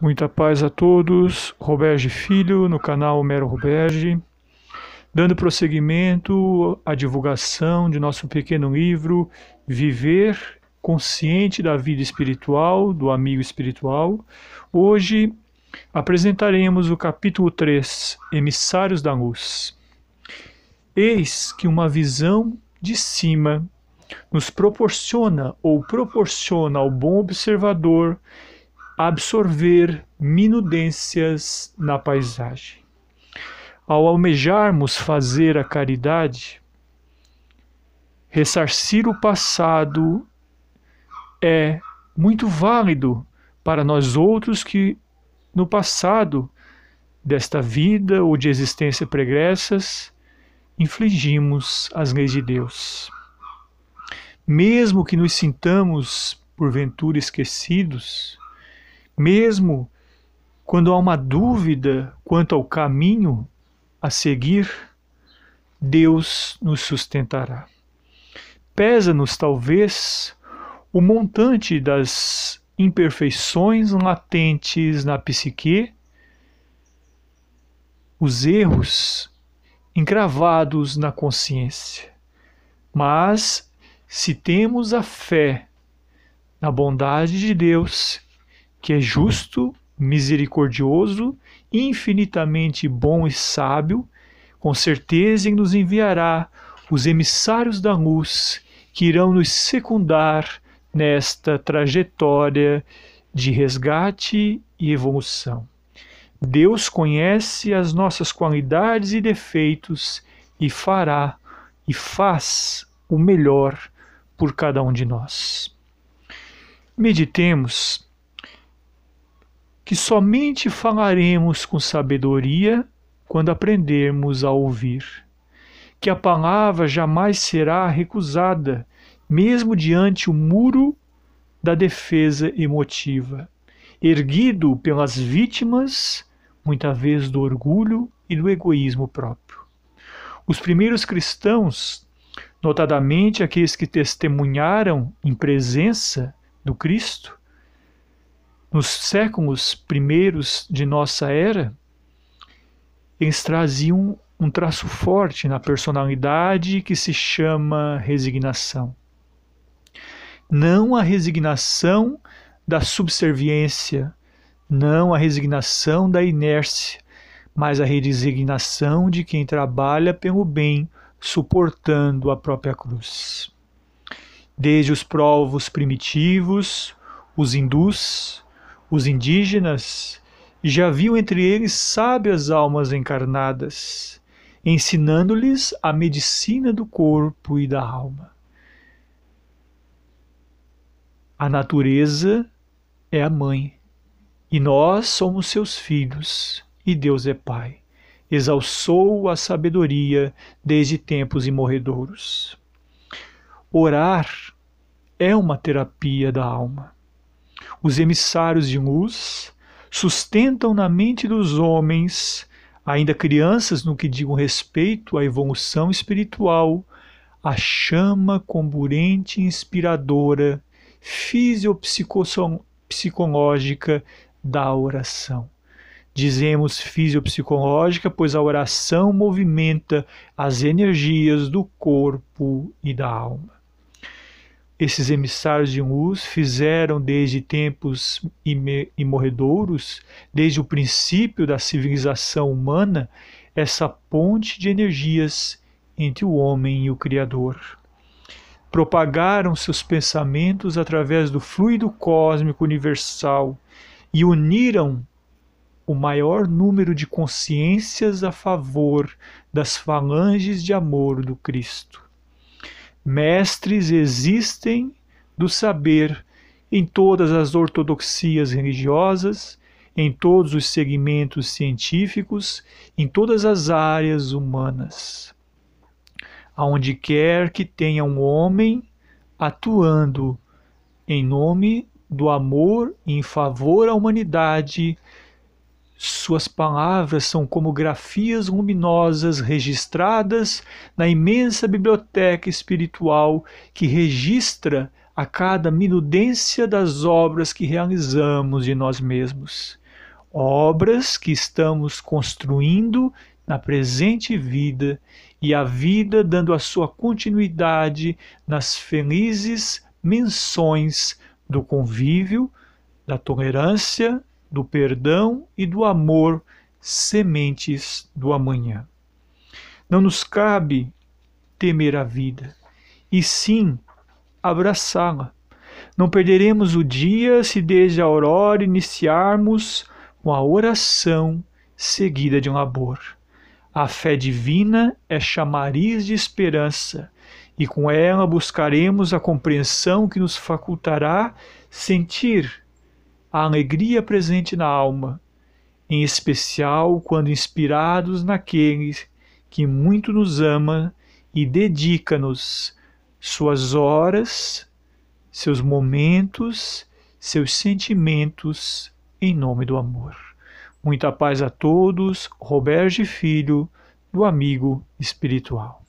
Muita paz a todos. Roberge Filho, no canal Mero Roberge, dando prosseguimento à divulgação de nosso pequeno livro Viver Consciente da Vida Espiritual, do Amigo Espiritual. Hoje apresentaremos o capítulo 3, Emissários da Luz. Eis que uma visão de cima nos proporciona ou proporciona ao bom observador absorver minudências na paisagem. Ao almejarmos fazer a caridade, ressarcir o passado é muito válido para nós outros que no passado desta vida ou de existência pregressas infligimos as leis de Deus. Mesmo que nos sintamos porventura esquecidos, mesmo quando há uma dúvida quanto ao caminho a seguir, Deus nos sustentará. Pesa-nos, talvez, o montante das imperfeições latentes na psique, os erros encravados na consciência. Mas, se temos a fé na bondade de Deus que é justo, misericordioso, infinitamente bom e sábio, com certeza nos enviará os emissários da luz que irão nos secundar nesta trajetória de resgate e evolução. Deus conhece as nossas qualidades e defeitos e fará e faz o melhor por cada um de nós. Meditemos que somente falaremos com sabedoria quando aprendermos a ouvir, que a palavra jamais será recusada, mesmo diante o muro da defesa emotiva, erguido pelas vítimas, muita vez do orgulho e do egoísmo próprio. Os primeiros cristãos, notadamente aqueles que testemunharam em presença do Cristo, nos séculos primeiros de nossa era, eles traziam um traço forte na personalidade que se chama resignação. Não a resignação da subserviência, não a resignação da inércia, mas a resignação de quem trabalha pelo bem, suportando a própria cruz. Desde os provos primitivos, os hindus, os indígenas, já viu entre eles sábias almas encarnadas, ensinando-lhes a medicina do corpo e da alma. A natureza é a mãe, e nós somos seus filhos, e Deus é Pai. Exalçou a sabedoria desde tempos imorredouros. Orar é uma terapia da alma os emissários de luz sustentam na mente dos homens, ainda crianças no que digam respeito à evolução espiritual, a chama comburente e inspiradora, fisiopsicológica da oração. Dizemos fisiopsicológica, pois a oração movimenta as energias do corpo e da alma esses emissários de Uz fizeram desde tempos imorredouros, desde o princípio da civilização humana, essa ponte de energias entre o homem e o Criador. Propagaram seus pensamentos através do fluido cósmico universal e uniram o maior número de consciências a favor das falanges de amor do Cristo. Mestres existem do saber em todas as ortodoxias religiosas, em todos os segmentos científicos, em todas as áreas humanas. Aonde quer que tenha um homem atuando em nome do amor em favor à humanidade, suas palavras são como grafias luminosas registradas na imensa biblioteca espiritual que registra a cada minudência das obras que realizamos de nós mesmos. Obras que estamos construindo na presente vida e a vida dando a sua continuidade nas felizes menções do convívio, da tolerância, do perdão e do amor, sementes do amanhã. Não nos cabe temer a vida, e sim abraçá-la. Não perderemos o dia se desde a aurora iniciarmos com a oração seguida de um labor. A fé divina é chamariz de esperança, e com ela buscaremos a compreensão que nos facultará sentir a alegria presente na alma, em especial quando inspirados naqueles que muito nos ama e dedica-nos suas horas, seus momentos, seus sentimentos em nome do amor. Muita paz a todos. Roberge Filho, do Amigo Espiritual.